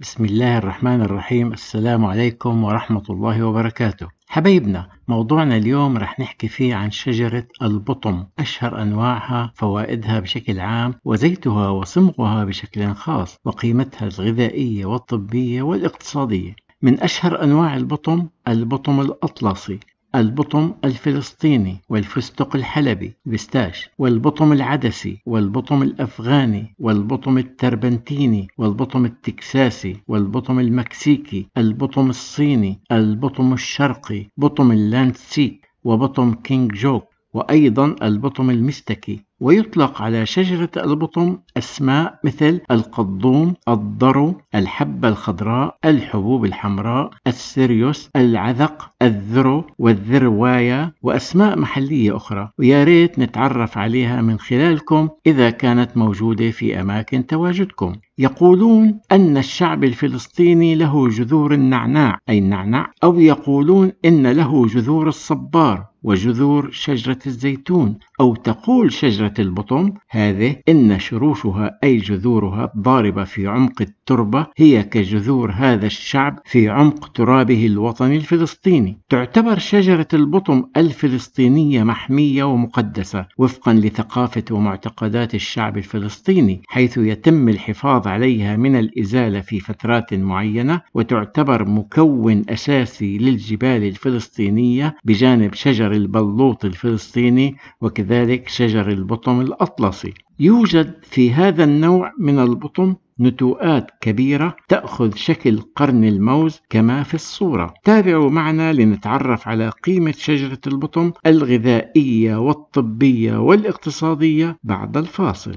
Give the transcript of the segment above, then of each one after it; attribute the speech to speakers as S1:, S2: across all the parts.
S1: بسم الله الرحمن الرحيم السلام عليكم ورحمة الله وبركاته حبايبنا موضوعنا اليوم رح نحكي فيه عن شجرة البطم أشهر أنواعها فوائدها بشكل عام وزيتها وصمغها بشكل خاص وقيمتها الغذائية والطبية والاقتصادية من أشهر أنواع البطم البطم الأطلسي البطم الفلسطيني والفستق الحلبي بستاش والبطم العدسي والبطم الأفغاني والبطم التربنتيني والبطم التكساسي والبطم المكسيكي البطم الصيني البطم الشرقي بطم اللاندسيك وبطم كينج جوك وأيضا البطم المستكي ويطلق على شجرة البطم أسماء مثل القضوم، الضرو، الحبة الخضراء، الحبوب الحمراء، السيريوس، العذق، الذرو والذرواية وأسماء محلية أخرى ويا ريت نتعرف عليها من خلالكم إذا كانت موجودة في أماكن تواجدكم يقولون أن الشعب الفلسطيني له جذور النعناع أي النعناع أو يقولون إن له جذور الصبار وجذور شجرة الزيتون أو تقول شجرة البطم هذه إن شروشها أي جذورها الضاربة في عمق التربة هي كجذور هذا الشعب في عمق ترابه الوطني الفلسطيني تعتبر شجرة البطم الفلسطينية محمية ومقدسة وفقا لثقافة ومعتقدات الشعب الفلسطيني حيث يتم الحفاظ عليها من الإزالة في فترات معينة وتعتبر مكون أساسي للجبال الفلسطينية بجانب شجرة شجر البلوط الفلسطيني وكذلك شجر البطم الأطلسي يوجد في هذا النوع من البطم نتوءات كبيرة تأخذ شكل قرن الموز كما في الصورة تابعوا معنا لنتعرف على قيمة شجرة البطم الغذائية والطبية والاقتصادية بعد الفاصل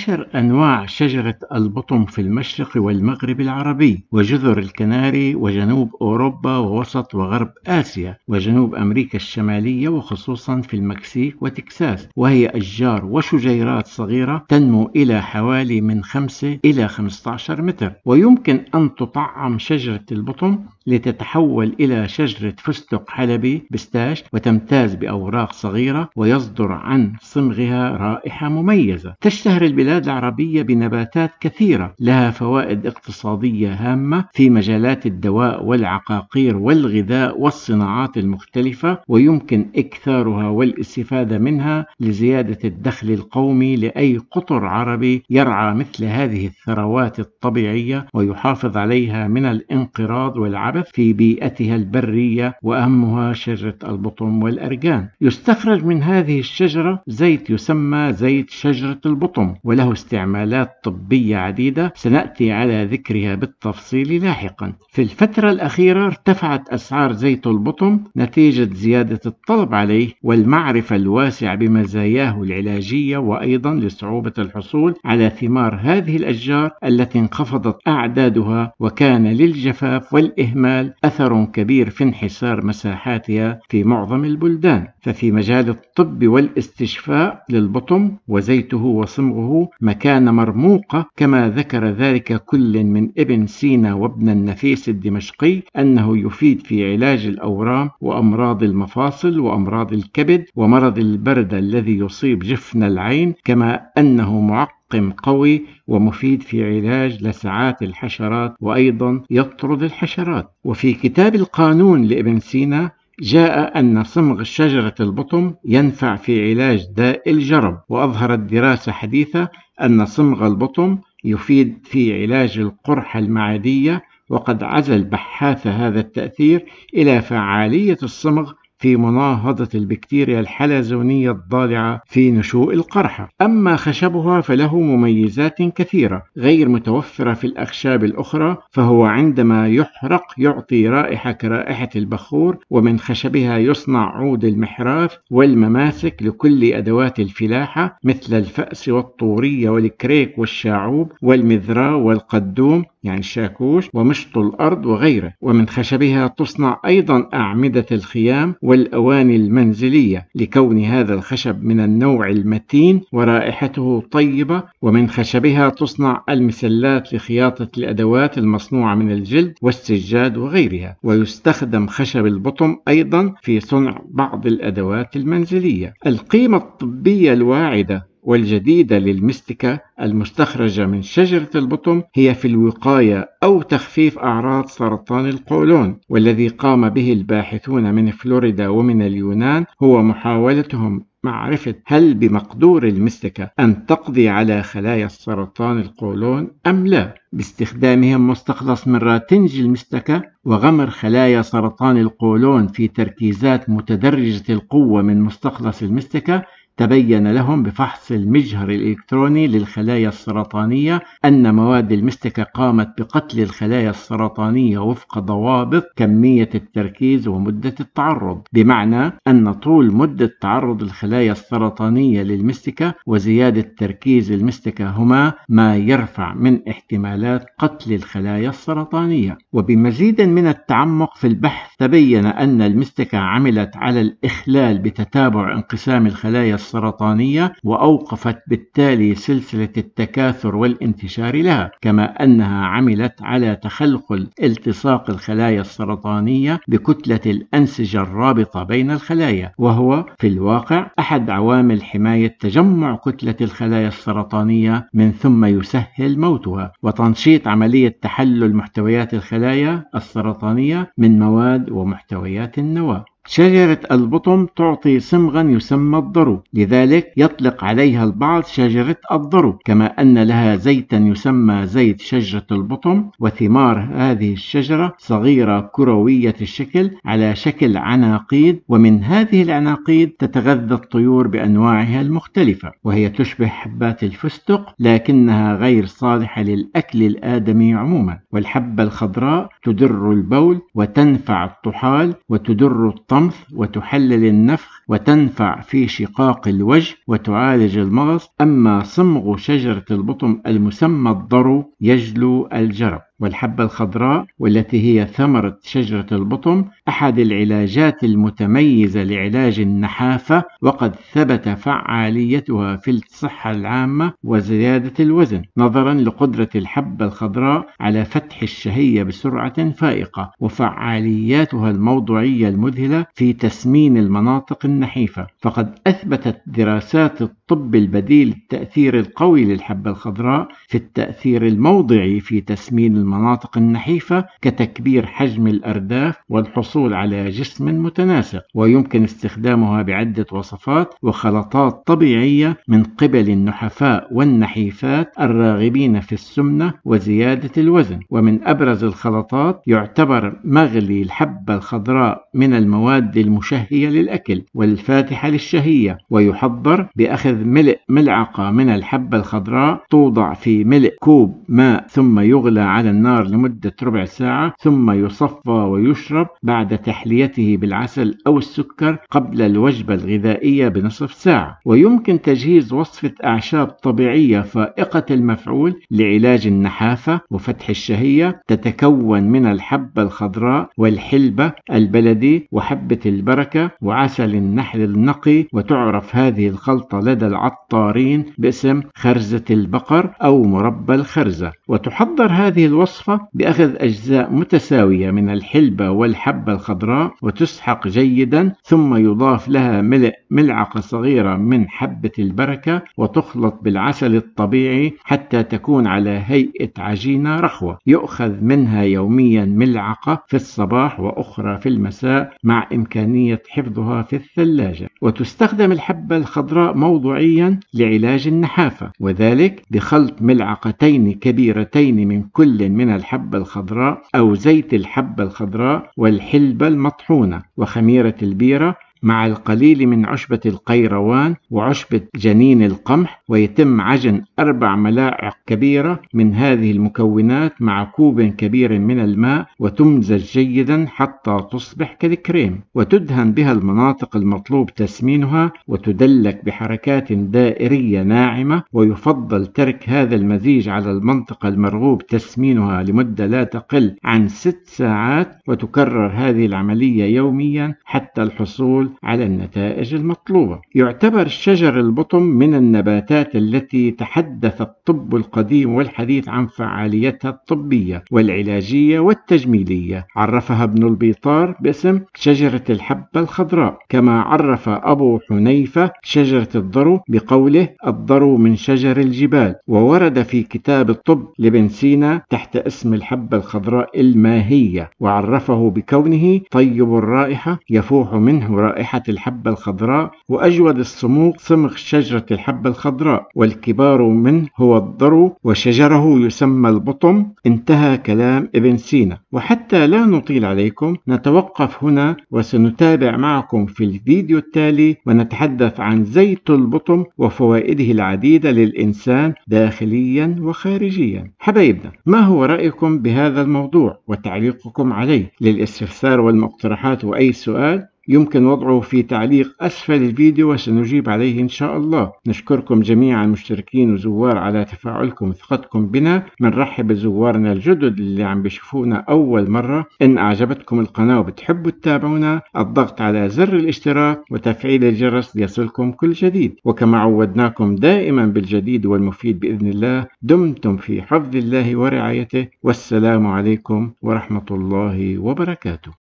S1: عشر أنواع شجرة البطم في المشرق والمغرب العربي وجزر الكناري وجنوب أوروبا ووسط وغرب آسيا وجنوب أمريكا الشمالية وخصوصا في المكسيك وتكساس وهي أشجار وشجيرات صغيرة تنمو إلى حوالي من 5 إلى 15 متر ويمكن أن تطعم شجرة البطم لتتحول إلى شجرة فستق حلبي بستاش وتمتاز بأوراق صغيرة ويصدر عن صمغها رائحة مميزة تشتهر البلاد البلاد العربية بنباتات كثيرة لها فوائد اقتصادية هامة في مجالات الدواء والعقاقير والغذاء والصناعات المختلفة ويمكن إكثارها والاستفادة منها لزيادة الدخل القومي لأي قطر عربي يرعى مثل هذه الثروات الطبيعية ويحافظ عليها من الانقراض والعبث في بيئتها البرية وأهمها شجرة البطم والأرجان يستخرج من هذه الشجرة زيت يسمى زيت شجرة البطم ولا وله استعمالات طبية عديدة سنأتي على ذكرها بالتفصيل لاحقا في الفترة الأخيرة ارتفعت أسعار زيت البطن نتيجة زيادة الطلب عليه والمعرفة الواسعة بمزاياه العلاجية وأيضا لصعوبة الحصول على ثمار هذه الأشجار التي انخفضت أعدادها وكان للجفاف والإهمال أثر كبير في انحسار مساحاتها في معظم البلدان ففي مجال الطب والاستشفاء للبطن وزيته وصمغه مكان مرموقة كما ذكر ذلك كل من ابن سينا وابن النفيس الدمشقي أنه يفيد في علاج الأورام وأمراض المفاصل وأمراض الكبد ومرض البردة الذي يصيب جفن العين كما أنه معقد قوي ومفيد في علاج لسعات الحشرات وأيضا يطرد الحشرات وفي كتاب القانون لابن سينا جاء أن صمغ شجرة البطم ينفع في علاج داء الجرب وأظهرت دراسة حديثة أن صمغ البطم يفيد في علاج القرحة المعدية وقد عزى بحاث هذا التأثير إلى فعالية الصمغ في مناهضة البكتيريا الحلزونية الضالعة في نشوء القرحة أما خشبها فله مميزات كثيرة غير متوفرة في الأخشاب الأخرى فهو عندما يحرق يعطي رائحة كرائحة البخور ومن خشبها يصنع عود المحراث والمماسك لكل أدوات الفلاحة مثل الفأس والطورية والكريك والشاعوب والمذراء والقدوم يعني الشاكوش ومشط الأرض وغيره ومن خشبها تصنع أيضا أعمدة الخيام والأواني المنزلية لكون هذا الخشب من النوع المتين ورائحته طيبة ومن خشبها تصنع المسلات لخياطة الأدوات المصنوعة من الجلد والسجاد وغيرها ويستخدم خشب البطم أيضا في صنع بعض الأدوات المنزلية القيمة الطبية الواعدة والجديدة للمستكة المستخرجة من شجرة البطم هي في الوقاية أو تخفيف أعراض سرطان القولون والذي قام به الباحثون من فلوريدا ومن اليونان هو محاولتهم معرفة هل بمقدور المستكة أن تقضي على خلايا السرطان القولون أم لا باستخدامهم مستخلص من راتنج المستكة وغمر خلايا سرطان القولون في تركيزات متدرجة القوة من مستخلص المستكة تبين لهم بفحص المجهر الإلكتروني للخلايا السرطانية أن مواد المستكة قامت بقتل الخلايا السرطانية وفق ضوابط كمية التركيز ومدة التعرض بمعنى أن طول مدة تعرض الخلايا السرطانية للمستكة وزيادة تركيز المستكة هما ما يرفع من احتمالات قتل الخلايا السرطانية وبمزيد من التعمق في البحث تبين أن المستكة عملت على الإخلال بتتابع انقسام الخلايا السرطانية وأوقفت بالتالي سلسلة التكاثر والانتشار لها كما أنها عملت على تخلخل التصاق الخلايا السرطانية بكتلة الأنسجة الرابطة بين الخلايا وهو في الواقع أحد عوامل حماية تجمع كتلة الخلايا السرطانية من ثم يسهل موتها وتنشيط عملية تحلل محتويات الخلايا السرطانية من مواد ومحتويات النواة شجرة البطم تعطي صمغا يسمى الضرو لذلك يطلق عليها البعض شجرة الضرو كما أن لها زيتا يسمى زيت شجرة البطم وثمار هذه الشجرة صغيرة كروية الشكل على شكل عناقيد ومن هذه العناقيد تتغذى الطيور بأنواعها المختلفة وهي تشبه حبات الفستق لكنها غير صالحة للأكل الآدمي عموما والحبة الخضراء تدر البول وتنفع الطحال وتدر الطعم الرمث وتحلل النفخ وتنفع في شقاق الوجه وتعالج المغص أما صمغ شجرة البطم المسمى الضرو يجلو الجرب والحبة الخضراء والتي هي ثمرة شجرة البطم أحد العلاجات المتميزة لعلاج النحافة وقد ثبت فعاليتها في الصحة العامة وزيادة الوزن نظرا لقدرة الحبة الخضراء على فتح الشهية بسرعة فائقة وفعالياتها الموضوعية المذهلة في تسمين المناطق النحيفة فقد أثبتت دراسات الطب البديل التأثير القوي للحبة الخضراء في التأثير الموضعي في تسمين المناطق النحيفة كتكبير حجم الأرداف والحصول على جسم متناسق ويمكن استخدامها بعدة وصفات وخلطات طبيعية من قبل النحفاء والنحيفات الراغبين في السمنة وزيادة الوزن ومن أبرز الخلطات يعتبر مغلي الحبة الخضراء من المواد المشهية للأكل والفاتحة للشهية ويحضر بأخذ يؤخذ ملء ملعقة من الحبة الخضراء توضع في ملء كوب ماء ثم يغلى على النار لمدة ربع ساعة ثم يصفى ويشرب بعد تحليته بالعسل أو السكر قبل الوجبة الغذائية بنصف ساعة ويمكن تجهيز وصفة أعشاب طبيعية فائقة المفعول لعلاج النحافة وفتح الشهية تتكون من الحبة الخضراء والحلبة البلدي وحبة البركة وعسل النحل النقي وتعرف هذه الخلطة لدى العطارين باسم خرزة البقر أو مربى الخرزة وتحضر هذه الوصفة بأخذ أجزاء متساوية من الحلبة والحبة الخضراء وتسحق جيدا ثم يضاف لها ملء ملعقة صغيرة من حبة البركة وتخلط بالعسل الطبيعي حتى تكون على هيئة عجينة رخوة يؤخذ منها يوميا ملعقة في الصباح وأخرى في المساء مع إمكانية حفظها في الثلاجة وتستخدم الحبة الخضراء موضوعيا شرعيا لعلاج النحافة وذلك بخلط ملعقتين كبيرتين من كل من الحبة الخضراء أو زيت الحبة الخضراء والحلبة المطحونة وخميرة البيرة مع القليل من عشبة القيروان وعشبة جنين القمح ويتم عجن أربع ملاعق كبيرة من هذه المكونات مع كوب كبير من الماء وتمزج جيدا حتى تصبح كالكريم وتدهن بها المناطق المطلوب تسمينها وتدلك بحركات دائرية ناعمة ويفضل ترك هذا المزيج على المنطقة المرغوب تسمينها لمدة لا تقل عن ست ساعات وتكرر هذه العملية يوميا حتى الحصول على النتائج المطلوبة. يعتبر شجر البطم من النباتات التي تحدث الطب القديم والحديث عن فعاليتها الطبية والعلاجية والتجميلية. عرفها ابن البيطار باسم شجرة الحبة الخضراء، كما عرف أبو حنيفة شجرة الضرو بقوله الضرو من شجر الجبال، وورد في كتاب الطب لابن سينا تحت اسم الحبة الخضراء الماهية، وعرفه بكونه طيب الرائحة يفوح منه رائحة رائحة الحبة الخضراء وأجود الصموخ صمغ شجرة الحبة الخضراء والكبار منه هو الضرو وشجره يسمى البطم انتهى كلام ابن سينا وحتى لا نطيل عليكم نتوقف هنا وسنتابع معكم في الفيديو التالي ونتحدث عن زيت البطم وفوائده العديدة للإنسان داخليا وخارجيا حبايبنا ما هو رأيكم بهذا الموضوع وتعليقكم عليه للاستفسار والمقترحات وأي سؤال يمكن وضعه في تعليق أسفل الفيديو وسنجيب عليه إن شاء الله نشكركم جميعا مشتركين وزوار على تفاعلكم وثقتكم بنا منرحب بزوارنا الجدد اللي عم بيشوفونا أول مرة إن أعجبتكم القناة وبتحبوا تتابعونا الضغط على زر الاشتراك وتفعيل الجرس ليصلكم كل جديد وكما عودناكم دائما بالجديد والمفيد بإذن الله دمتم في حفظ الله ورعايته والسلام عليكم ورحمة الله وبركاته